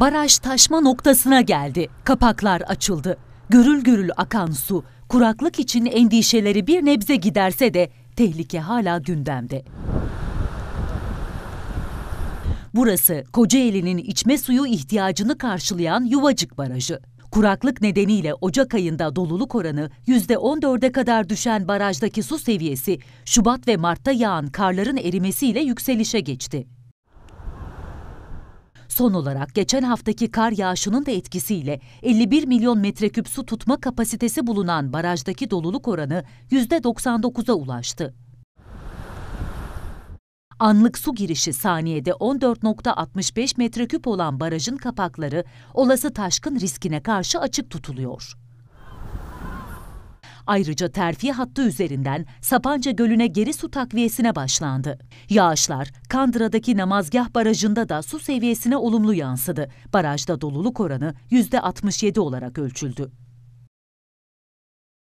Baraj taşma noktasına geldi. Kapaklar açıldı. Görül görül akan su, kuraklık için endişeleri bir nebze giderse de tehlike hala gündemde. Burası Kocaeli'nin içme suyu ihtiyacını karşılayan Yuvacık Barajı. Kuraklık nedeniyle Ocak ayında doluluk oranı %14'e kadar düşen barajdaki su seviyesi Şubat ve Mart'ta yağan karların erimesiyle yükselişe geçti. Son olarak geçen haftaki kar yağışının da etkisiyle 51 milyon metreküp su tutma kapasitesi bulunan barajdaki doluluk oranı %99'a ulaştı. Anlık su girişi saniyede 14.65 metreküp olan barajın kapakları olası taşkın riskine karşı açık tutuluyor. Ayrıca terfi hattı üzerinden Sapanca Gölü'ne geri su takviyesine başlandı. Yağışlar Kandıra'daki Namazgah Barajı'nda da su seviyesine olumlu yansıdı. Barajda doluluk oranı %67 olarak ölçüldü.